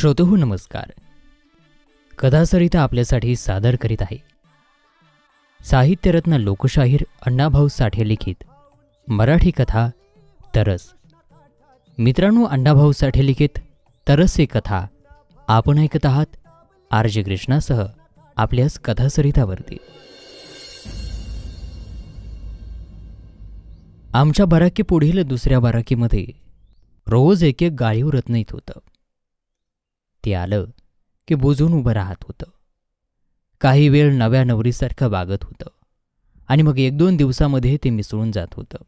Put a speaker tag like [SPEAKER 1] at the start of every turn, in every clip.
[SPEAKER 1] श्रोतोहू नमस्कार कथासरिता आपल्यासाठी सादर करीत आहे साहित्यरत्न लोकशाहीर अण्णाभाऊ साठे लिखित मराठी कथा तरस मित्रांनो अण्णाभाऊ साठे लिखित तरस ही कथा आपण ऐकत आहात आर जे कृष्णासह आपल्याच कथासरितावरती आमच्या पुढील दुसऱ्या बाराकीमध्ये रोज एक एक गाळीव रत्न येत होतं ते आलं की बुजून उभं राहत होतं काही वेळ नव्या नवरीसारखं वागत होतं आणि मग एक दोन दिवसामध्ये ते मिसळून जात होतं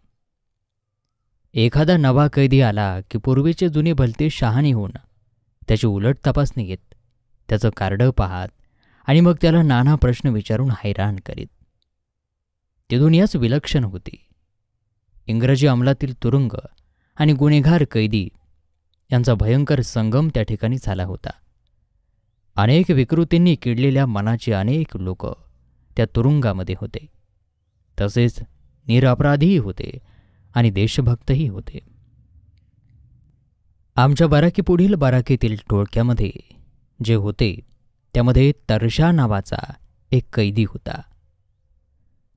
[SPEAKER 1] एखादा नवा कैदी आला की पूर्वीचे जुने भलते शहाणी होऊन त्याची उलट तपासणी घेत त्याचं कार्ड पाहात आणि मग त्याला नाना प्रश्न विचारून हैराण करीत ते दुनियाच विलक्षण होती इंग्रजी अंमलातील तुरुंग आणि गुन्हेगार कैदी यांचा भयंकर संगम त्या ठिकाणी झाला होता अनेक विकृतींनी किडलेल्या मनाचे अनेक लोक त्या तुरुंगामध्ये होते तसेच निरअपराधीही होते आणि देशभक्तही होते आमच्या बाराकीपुढील बाराकीतील टोळक्यामध्ये जे होते त्यामध्ये तरशा नावाचा एक कैदी होता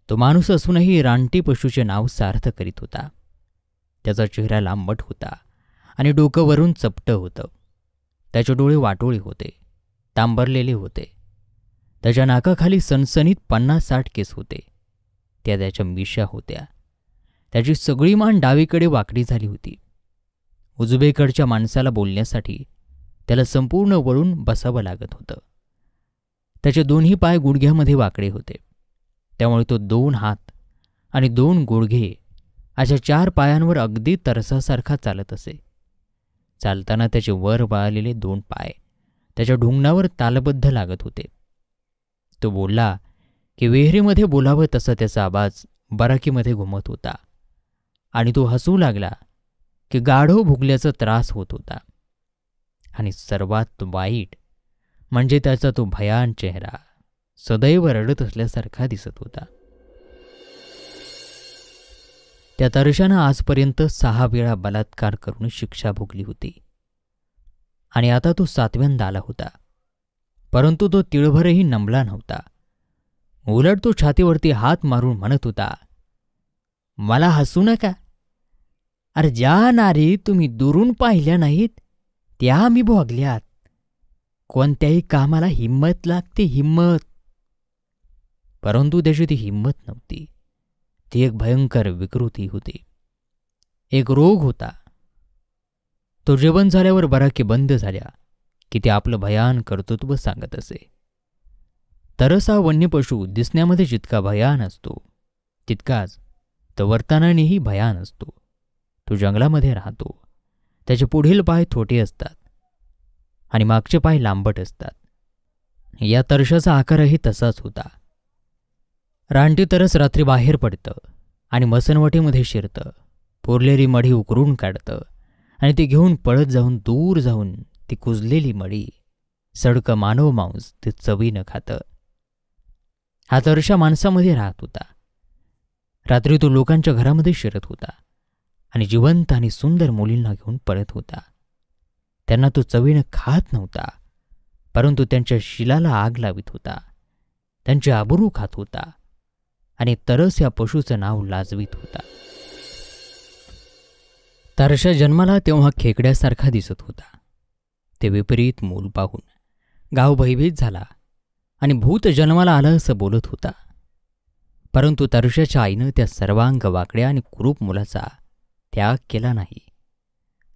[SPEAKER 1] तो माणूस असूनही रानटी पशूचे नाव सार्थ करीत होता त्याचा चेहरा लांबट होता आणि डोकं वरून चपटं होतं त्याचे डोळे वाटोळे होते तांबरलेले होते त्याच्या नाकाखाली सणसणीत पन्नास साठ केस होते त्या त्याच्या मिशा होत्या त्याची सगळी मान डावीकडे वाकडी झाली होती उजबेकडच्या माणसाला बोलण्यासाठी त्याला संपूर्ण वळून बसावं लागत होतं त्याचे दोन्ही पाय गुडघ्यामध्ये वाकडे होते त्यामुळे तो दोन हात आणि दोन गुडघे अशा चार पायांवर अगदी तरसासारखा चालत असे चालताना त्याचे वर वाळलेले दोन पाय त्याच्या ढुंगणावर तालबद्ध लागत होते तो बोलला की विहिरीमध्ये बोलावं तसा त्याचा आवाज बराकीमध्ये घुमत होता आणि तो हसू लागला की गाढो भुगल्याचा त्रास होत होता आणि सर्वात वाईट म्हणजे त्याचा तो भयान चेहरा सदैव रडत असल्यासारखा दिसत होता त्या दर्शानं आजपर्यंत सहा वेळा बलात्कार करून शिक्षा भोगली होती आणि आता तो सातव्यांदा आला होता परंतु तो तिळभरही नमला नव्हता उलट तो छातीवरती हात मारून म्हणत होता मला हसू नका अरे ज्या नारी तुम्ही दुरून पाहिल्या नाहीत त्या मी भोगल्यात कोणत्याही कामाला हिंमत लागते हिंमत परंतु त्याची ती हिंमत नव्हती ती एक भयंकर विकृती होती एक रोग होता तो जेवण झाल्यावर बराकी बंद झाल्या की ते आपलं भयान कर्तृत्व सांगत असे तरसा वन्य पशु दिसण्यामध्ये जितका भयान असतो तितकाच तो वर्तनानेही भयान असतो तो जंगलामध्ये राहतो त्याचे पुढील पाय थोटे असतात आणि मागचे पाय लांबट असतात या तरशाचा आकारही तसाच होता रानटी तरच रात्री बाहेर पडतं आणि मसनवटीमध्ये शिरतं पुरलेली मढी उकरून काढतं आणि ती घेऊन पळत जाऊन दूर जाऊन ती कुजलेली मढी सडकं मानव मांस ते चवीनं खातं हा तरशा माणसामध्ये राहत होता रात्री तो लोकांच्या घरामध्ये शिरत होता आणि जिवंत आणि सुंदर मुलींना घेऊन पळत होता त्यांना तो चवीनं खात नव्हता परंतु त्यांच्या शिलाला आग लावित होता त्यांचे आबरू खात होता आणि तरस या पशूचं नाव लाजवीत होता तारशा जन्माला तेव्हा खेकड्यासारखा दिसत होता ते विपरीत मूल पाहून गाव भयभीत झाला आणि भूत जन्माला आलं असं बोलत होता परंतु तरुषाच्या आईनं त्या सर्वांग वाकड्या आणि कुरूप मुलाचा त्याग केला नाही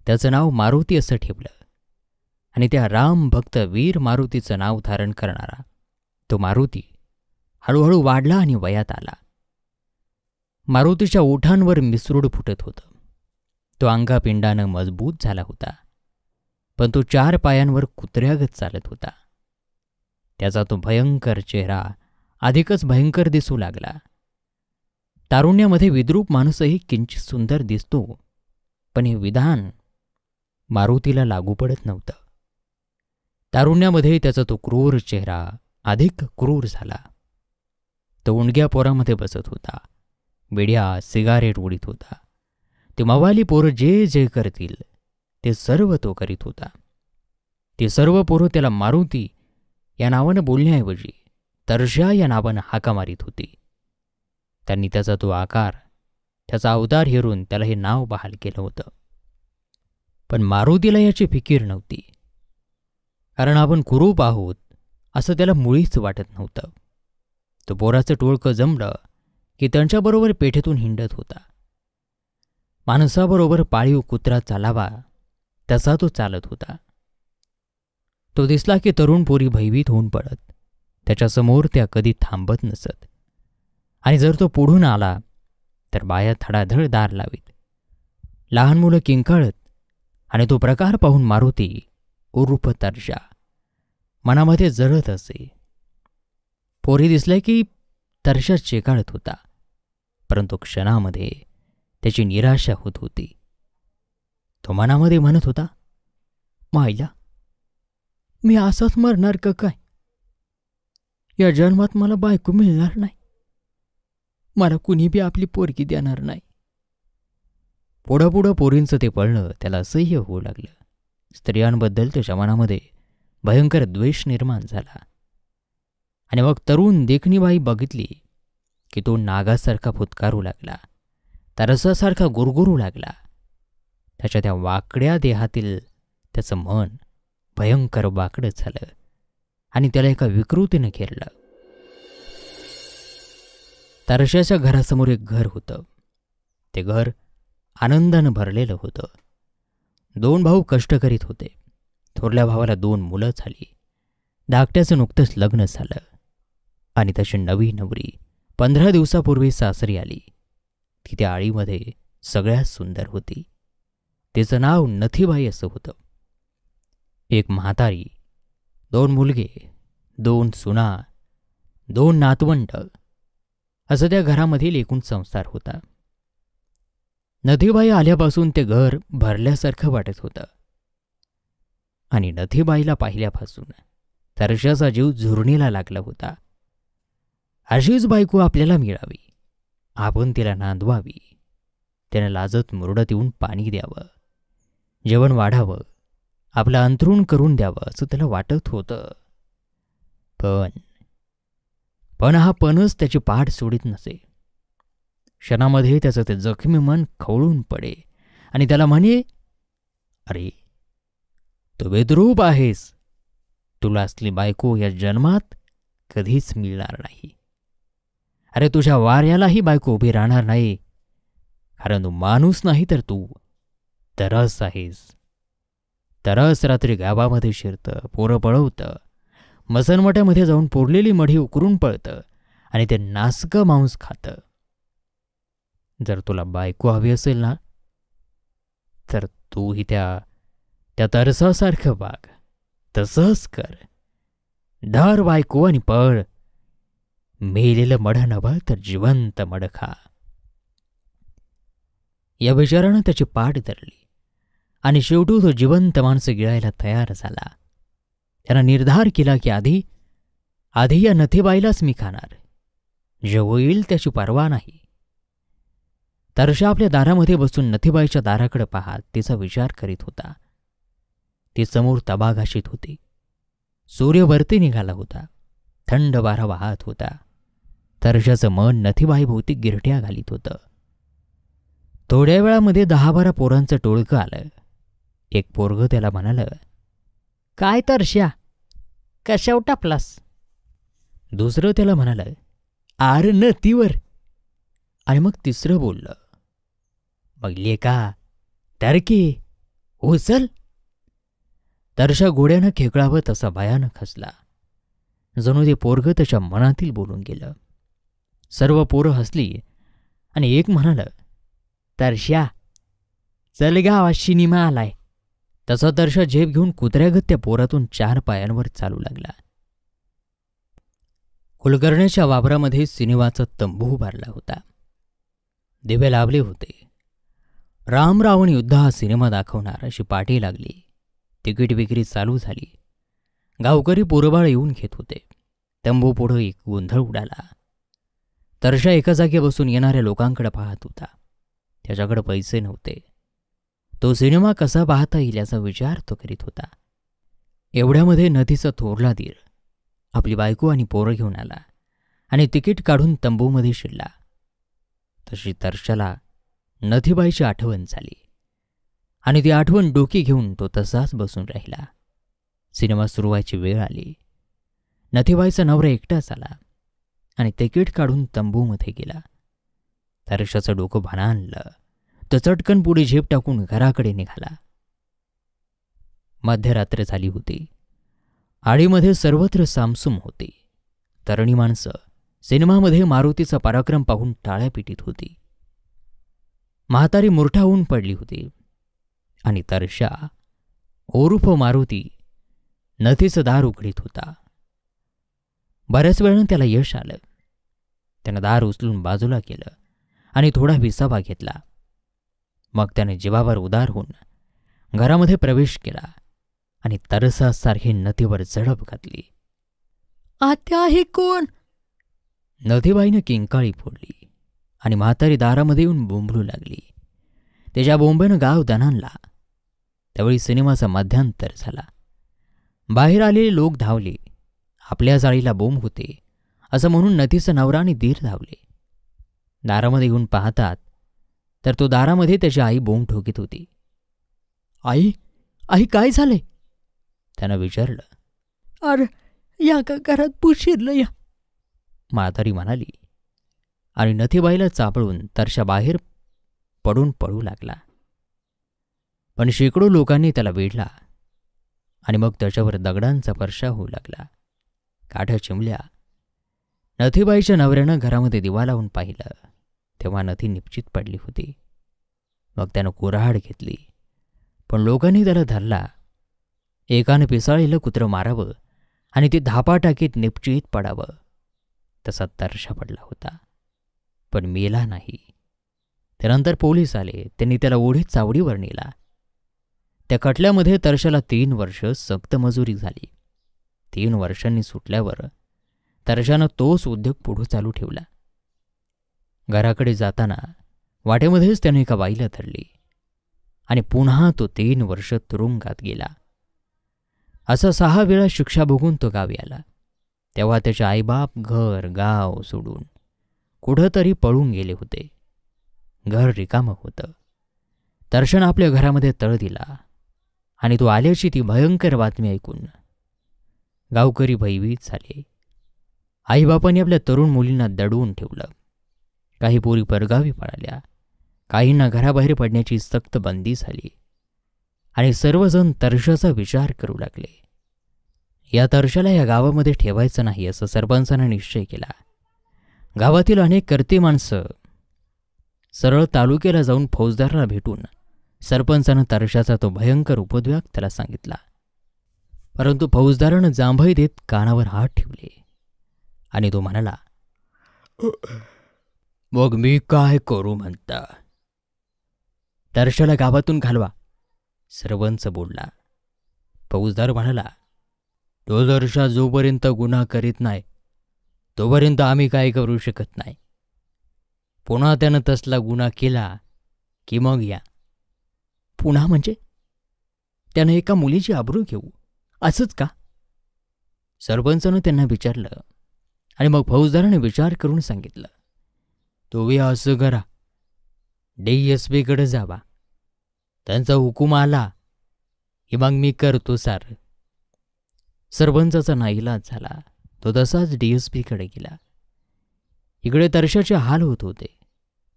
[SPEAKER 1] त्याचं नाव मारुती असं ठेवलं आणि त्या राम भक्त वीर मारुतीचं नाव धारण करणारा तो मारुती हळूहळू वाढला आणि वयात आला मारुतीच्या ओठांवर मिसरूड फुटत होतं तो अंगापिंडानं मजबूत झाला होता पण तो चार पायांवर कुत्र्यागत चालत होता त्याचा तो भयंकर चेहरा अधिकच भयंकर दिसू लागला तारुण्यामध्ये विद्रूप माणूसही किंचित सुंदर दिसतो पण हे विधान मारुतीला लागू पडत नव्हतं तारुण्यामध्ये त्याचा तो क्रूर चेहरा अधिक क्रूर झाला तोंडग्या पोरामध्ये बसत होता बिड्या सिगारेट उडीत होता ते मवाली पोरं जे जे करतील ते सर्व तो करीत होता ते सर्व पोरं त्याला मारुती या नावानं बोलण्याऐवजी तर्जा या नावानं हाका मारीत होती त्यांनी त्याचा तो आकार त्याचा अवतार हेरून त्याला हे नाव बहाल केलं होतं पण मारुतीला याची फिकीर नव्हती कारण आपण कुरूप आहोत असं त्याला मुळीच वाटत नव्हतं तो बोराचं टोळकं जमलं की त्यांच्याबरोबर पेठेतून हिंडत होता माणसाबरोबर पाळीव कुत्रा चालावा तसा तो चालत होता तो दिसला की तरुण पोरी भयभीत होऊन पडत त्याच्यासमोर त्या कधी थांबत नसत आणि जर तो पुढून आला तर बाया थडाधड दार लावीत लहान मुलं किंकाळत आणि तो प्रकार पाहून मारुती उरूप तर्जा मनामध्ये जळत असे पोरी दिसले की तरशा चेकाळत होता परंतु क्षणामध्ये त्याची निराशा होत होती तो मनामध्ये म्हणत होता मायला मी असंच मरणार का काय या जन्मात मला बायको मिळणार नाही मला कुणी बी आपली पोरगी देणार नाही पुढं पुढं पोरींचं ते पळणं त्याला असह्य होऊ लागलं स्त्रियांबद्दल त्याच्या मनामध्ये भयंकर द्वेष निर्माण झाला आणि मग तरुण देखणीबाई बघितली की तो नागासारखा फुतकारू लागला तरसासारखा गुरगुरू लागला त्याच्या त्या वाकड्या देहातील त्याचं मन भयंकर वाकडं झालं आणि त्याला एका विकृतीनं घेरलं तरशाच्या घरासमोर एक घर होतं ते घर आनंदानं भरलेलं होतं दोन भाऊ कष्ट करीत होते थोरल्या भावाला दोन मुलं झाली धाकट्याचं नुकतंच लग्न झालं आणि तशी नवी नवरी पंधरा दिवसापूर्वी सासरी आली ती त्या आळीमध्ये सगळ्यात सुंदर होती तिचं नाव नथीबाई असं होतं एक म्हातारी दोन मुलगे दोन सुना दोन नातवंड असं त्या घरामधील एकूण संसार होता नथीबाई आल्यापासून ते घर भरल्यासारखं वाटत होतं आणि नथीबाईला पाहिल्यापासून तरशाचा जीव झुरणीला लागला होता अशीच बायको आपल्याला मिळावी आपण तिला नांदवावी त्याने लाजत मुरडत येऊन पाणी द्यावं जेवण वाढावं आपलं अंतरुण करून द्यावं असं त्याला वाटत होतं पण पण हा पणच त्याची पाठ सोडित नसे क्षणामध्ये त्याचं ते जखमी मन खवळून पडे आणि त्याला म्हणे अरे तू बेद्रूप आहेस तुला असली बायको या जन्मात कधीच मिळणार नाही अरे तुझ्या वाऱ्यालाही बायको उभी राहणार नाही कारण तू माणूस नाही तर तू तरस आहेस तरस रात्री गावामध्ये शिरतं पोरं पळवतं मसनमट्यामध्ये जाऊन पुरलेली मढी उकरून पळतं आणि ते नासकं मांस खातं जर तुला बायको हवी असेल ना तर तूही त्या त्या तरसासारखं वाग तसंच कर धर बायको आणि पळ मेलेलं मढ नवं तर जिवंत मडखा या विचारानं त्याची पाठ धरली आणि शेवटू तो जिवंत माणसं गिळायला तयार झाला त्यानं निर्धार केला की आधी आधी या नथेबाईलाच मी खाणार जे होईल त्याची पर्वा नाही तरशा आपल्या दारामध्ये बसून नथीबाईच्या दाराकडे पाहत तिचा विचार करीत होता ती समोर तबाघाशीत होती सूर्य वरती निघाला होता थंड वारा वाहत होता तरशाचं मन नथीबाईभोवती गिरट्या घालीत होतं थोड्या वेळामध्ये दहा बारा पोरांचं टोळकं आलं एक पोरगं त्याला म्हणालं काय तरशा कशावर टापलास दुसरं त्याला म्हणालं आर न तीवर आणि मग तिसरं बोललं बघले का तर की उचल तर्शा गोड्यानं खेकळावं तसा भयानं खसला जणू ते पोरगं त्याच्या मनातील बोलून गेलं सर्व पोरं हसली आणि एक म्हणालं तर्श्या चल आज शिनिमा आलाय तसा तर्शा झेप घेऊन कुत्र्यागत त्या पोरातून चार पायांवर चालू लागला कुलकर्ण्याच्या वावरामध्ये सिनेमाचा तंबू उभारला होता दिवे लाभले होते राम रावण युद्ध हा सिनेमा दाखवणार अशी पाठी लागली तिकीट विक्री चालू झाली गावकरी पोरबाळ येऊन घेत होते तंबू पुढं एक गोंधळ उडाला तरशा एका जागे बसून येणाऱ्या लोकांकडे पाहत होता त्याच्याकडे पैसे नव्हते तो सिनेमा कसा पाहता येईल याचा विचार तो करीत होता एवढ्यामध्ये नदीचा थोरला दीर आपली बायको आणि पोरं घेऊन आला आणि तिकीट काढून तंबूमध्ये शिरला तशी तर्शाला नथीबाईची आठवण झाली आणि ती आठवण डोकी घेऊन तो तसाच बसून राहिला सिनेमा सुरू व्हायची वेळ आली नथीबाईचा नवरा एकटाच आला आणि तिकीट काढून तंबूमध्ये गेला हर्षाचं डोकं भाना आणलं तर चटकन पुढे झेप टाकून घराकडे निघाला मध्यरात्र झाली होती आळीमध्ये सर्वत्र सामसूम होती तरणी माणसं सिनेमामध्ये मारुतीचा पराक्रम पाहून टाळ्या पिटीत होती म्हातारी होऊन पडली होती आणि तरशा ओरुफ मारुती नथीचं दार उघडीत होता बऱ्याच वेळानं त्याला यश आलं त्यानं दार उचलून बाजूला केलं आणि थोडा विसावा घेतला मग त्याने जीवावर उदार होऊन घरामध्ये प्रवेश केला आणि तरसासारखी नदीवर झडप घातली आत्या हे कोण नदीबाईनं किंकाळी फोडली आणि म्हातारी दारामध्ये येऊन बोंबलू लागली त्याच्या बोंबेनं गाव दणानला त्यावेळी सिनेमाचा मध्यांतर झाला बाहेर आलेले लोक धावले आपल्या जाळीला बोंब होते असं म्हणून नथीचं नवरा आणि धीर धावले दारामध्ये येऊन पाहतात तर तो दारामध्ये त्याची आई बोंब ठोकीत होती आई आई काय झाले त्यानं विचारलं अरे या का घरात पुशिरलं या म्हातारी म्हणाली आणि नथीबाईला चापळून तरशा बाहेर पडून पळू लागला पण शेकडो लोकांनी त्याला वेढला आणि मग त्याच्यावर दगडांचा वर्षा होऊ लागला काठ्या चिमल्या नथीबाईच्या नवऱ्यानं घरामध्ये दिवा लावून पाहिलं तेव्हा नथी निश्चित पडली होती मग त्यानं कुऱ्हाड घेतली पण लोकांनी त्याला धरला एकानं पिसाळीलं कुत्रं मारावं आणि ते धापा टाकीत निपचित पडावं तसा तर्शा पडला होता पण मेला नाही त्यानंतर पोलीस आले त्यांनी त्याला ओढीत चावडीवर नेला त्या खटल्यामध्ये तर्शाला तीन वर्ष सक्त मजुरी झाली तीन वर्षांनी सुटल्यावर तरशानं तोच उद्योग पुढे चालू ठेवला घराकडे जाताना वाटेमध्येच त्याने एका बाईला धरली आणि पुन्हा तो तीन वर्ष तुरुंगात गेला असा सहा वेळा शिक्षा भोगून तो गावी आला तेव्हा त्याचे आईबाप घर गाव सोडून कुठंतरी पळून गेले होते घर रिकामं होतं दर्शन आपल्या घरामध्ये तळ दिला आणि तो आल्याची ती भयंकर बातमी ऐकून गावकरी भयभीत झाले आईबापांनी आपल्या तरुण मुलींना दडवून ठेवलं काही पोरी परगावी पळाल्या काहींना घराबाहेर पडण्याची सक्त बंदी झाली आणि सर्वजण तर्शाचा विचार करू लागले या तर्शाला या गावामध्ये ठेवायचं नाही असं सरपंचानं निश्चय केला गावातील अनेक करते माणसं सरळ तालुक्याला जाऊन फौजदाराला भेटून सरपंचानं तर्शाचा तो भयंकर उपद्व्याग त्याला सांगितला परंतु फौजदारानं जांभई देत कानावर हात ठेवले आणि तो म्हणाला मग मी काय करू म्हणता दर्शाला गावातून घालवा सर्वांच बोलला फौजदार म्हणाला तो दर्शा जोपर्यंत गुन्हा करीत नाही तोपर्यंत आम्ही काय करू शकत नाही पुन्हा त्यानं तसला गुन्हा केला की मग या पुन्हा म्हणजे त्यानं एका मुलीची आबरू घेऊ असंच का सरपंचानं त्यांना विचारलं आणि मग फौजदाराने विचार करून सांगितलं तो तुम्ही असं करा डी एस जावा त्यांचा हुकूम आला की मग मी करतो सार सरपंचाचा नाईलाज झाला तो तसाच डी एस पीकडे गेला इकडे तर्शाचे हाल होत होते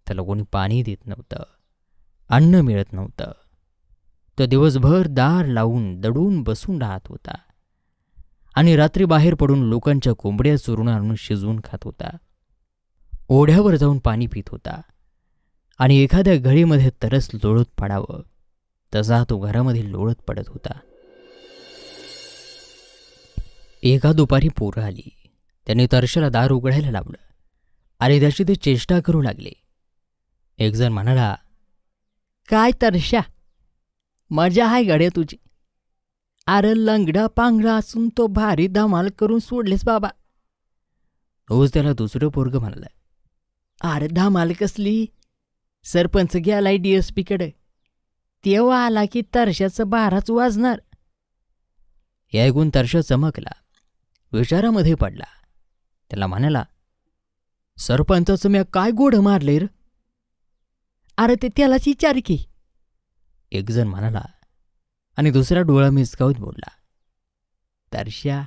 [SPEAKER 1] त्याला कोणी पाणी देत नव्हतं अन्न मिळत नव्हतं तो दिवसभर दार लावून दडून बसून राहत होता आणि रात्री बाहेर पडून लोकांच्या कोंबड्या चोरून आणून शिजवून खात होता ओढ्यावर जाऊन पाणी पित होता आणि एखाद्या घडीमध्ये तरस लोळत पडावं तसा तो घरामध्ये लोळत पडत होता एका दुपारी पोरं आली त्याने तरशाला दार उघडायला लावलं आणि त्याची ते चेष्टा करू लागले एकजण म्हणाला काय तरशा मजा आहे गड्या तुझी अरे लंगडा पांगडा असून तो भारी धमाल करून सोडलेस बाबा रोज त्याला दुसरं पोरग म्हणाला अरे धमाल कसली सरपंच गेलाय कडे तेव्हा आला की तरशाचं बाराच वाजणार या ऐकून तरशा चमकला विचारामध्ये पडला त्याला म्हणाला सरपंचाचं मी काय गोड मारले र अरे ते त्यालाच विचार की एकजण म्हणाला आणि दुसरा डोळा मिसकावून बोलला तरशा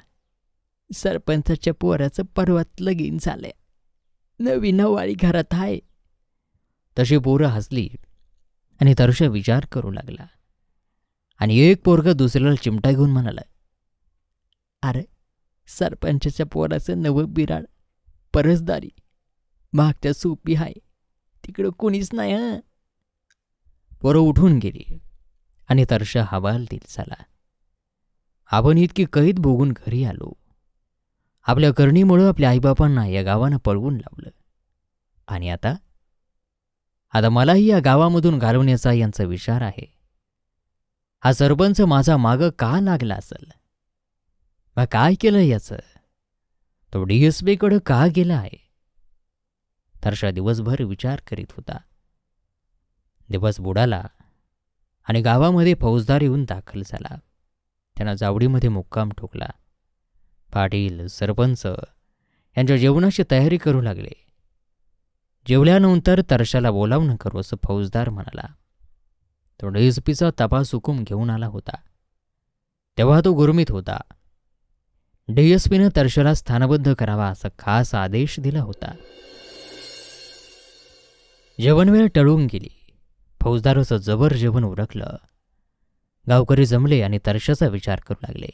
[SPEAKER 1] सरपंचाच्या पोराचं पर्वत लगीन झालंय नवीन वाळी घरात आहे तशी पोरं हसली आणि तरुषा विचार करू लागला आणि एक पोरग दुसऱ्याला चिमटा घेऊन म्हणाला अरे सरपंचाच्या पोराचं नवं बिराड परसदारी मागच्या सोपी आहे तिकडं कोणीच नाही पोरं उठून गेली आणि हवाल दिल झाला आपण इतकी कैद बोगून घरी आलो आपल्या करणीमुळं आपल्या आईबापांना या गावानं पळवून लावलं आणि आता आता मलाही या गावामधून घालवण्याचा यांचा विचार आहे हा सरपंच माझा माग का लागला असेल मग काय केलं याचं तो डीएसबीकडं का गेला आहे तर्षा दिवसभर विचार करीत होता दिवस बुडाला आणि गावामध्ये फौजदार येऊन दाखल झाला त्यांना जावडीमध्ये मुक्काम ठोकला पाटील सरपंच यांच्या जेवणाची तयारी करू लागले जेवल्यानंतर तरशाला बोलावणं करू असं फौजदार म्हणाला तो डीएसपीचा तपास हुकूम घेऊन आला होता तेव्हा तो गुरमित होता डीएसपीनं तरशाला स्थानबद्ध करावा असा खास आदेश दिला होता जेवणवेळ टळून गेली फौजदाराचं जबर जेवण उरकलं गावकरी जमले आणि तर्शाचा विचार करू लागले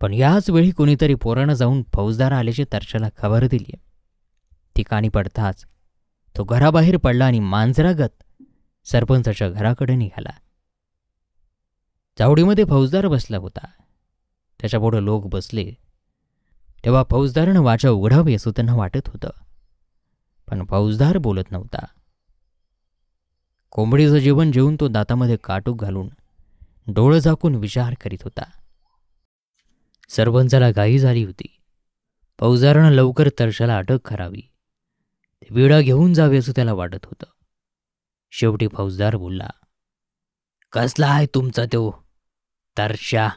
[SPEAKER 1] पण याच वेळी कोणीतरी पोरानं जाऊन फौजदार आल्याची तर्शाला खबर दिली ठिकाणी पडताच तो घराबाहेर पडला आणि मांजरागत सरपंचाच्या घराकडे निघाला चावडीमध्ये फौजदार बसला होता त्याच्यापुढं लोक बसले तेव्हा फौजदारानं वाचा उघडावी असं त्यांना वाटत होतं पण फौजदार बोलत नव्हता कोंबडीचं जेवण जेवून तो दातामध्ये काटूक घालून डोळं झाकून विचार करीत होता सरपंचाला गाई झाली होती फौजारानं लवकर तर्शाला अटक करावी ते विडा घेऊन जावे असं त्याला वाटत होतं शेवटी फौजदार बोलला कसला आहे तुमचा तो तर्शा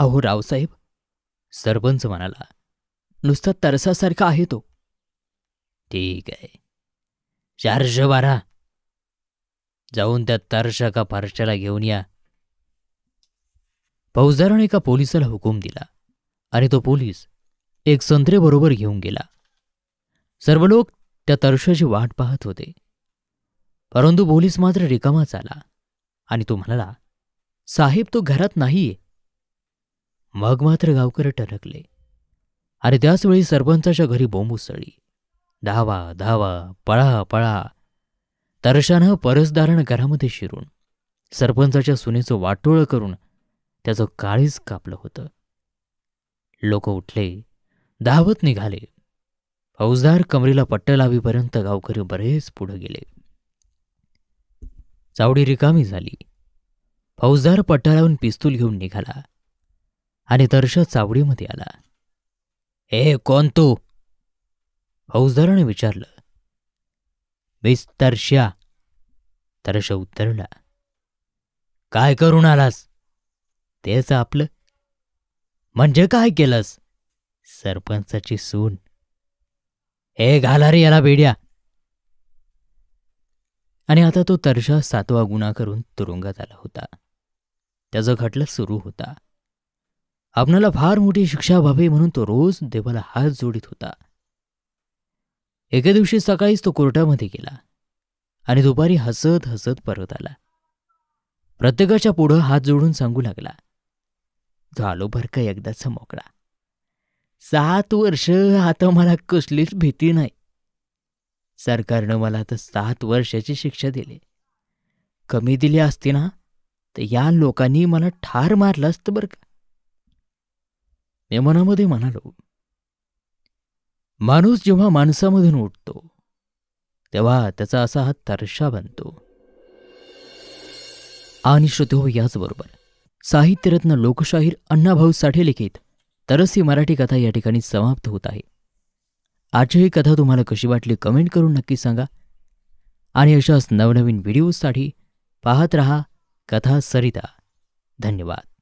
[SPEAKER 1] अहो रावसाहेब सरपंच म्हणाला नुसता तरसासारखा आहे तो ठीक आहे चारशे बारा जाऊन त्या तारशा का फारशाला घेऊन या फौजदाराने एका पोलिसाला हुकूम दिला आणि तो पोलीस एक संत्रेबरोबर घेऊन गेला सर्व लोक त्या तर्शाची वाट पाहत होते परंतु पोलीस मात्र रिकामाच आला आणि तो म्हणाला साहेब तो घरात नाहीये मग मात्र गावकरी टरकले आणि त्याचवेळी सरपंचाच्या घरी बोंब उसळली धावा धावा पळा पळा तरशानं परसदारण घरामध्ये शिरून सरपंचाच्या सुनेचं वाटोळं करून त्याचं काळीच कापलं होतं लोक उठले दावत निघाले फौजदार कमरेला पट्ट लावीपर्यंत गावकरी बरेच पुढे गेले चावडी रिकामी झाली फौजदार लावून पिस्तूल घेऊन निघाला आणि दर्श चावडीमध्ये आला ए कोण तू फौजदाराने विचारलं विस्तरश्या तरश उत्तरला काय करून आलास तेच आपलं म्हणजे काय केलंस सरपंचाची सून हे घाला रे याला बेड्या आणि आता तो तरशा सातवा गुन्हा करून तुरुंगात आला होता त्याचं खटलं सुरू होता आपणाला फार मोठी शिक्षा व्हावी म्हणून तो रोज देवाला हात जोडीत होता एके दिवशी सकाळीच तो कोर्टामध्ये गेला आणि दुपारी हसत हसत परत आला प्रत्येकाच्या पुढं हात जोडून सांगू लागला झालो भर का एकदाचा मोकळा सात वर्ष आता मला कसलीच भीती नाही सरकारनं मला आता सात वर्षाची शिक्षा दिली कमी दिली असती ना तर या लोकांनी मला ठार मारलं असतं बरं का मी मनामध्ये म्हणालो माणूस जेव्हा माणसामधून उठतो तेव्हा त्याचा असा हा तर्षा बनतो आणि श्रोतो हो, याचबरोबर साहित्यरत्न लोकशाहीर अण्णाभाऊ साठे लिखित तरस ही मराठी कथा या ठिकाणी समाप्त होत आहे आजची ही कथा तुम्हाला कशी वाटली कमेंट करून नक्की सांगा आणि अशाच नवनवीन व्हिडिओजसाठी पाहत रहा कथा सरिता धन्यवाद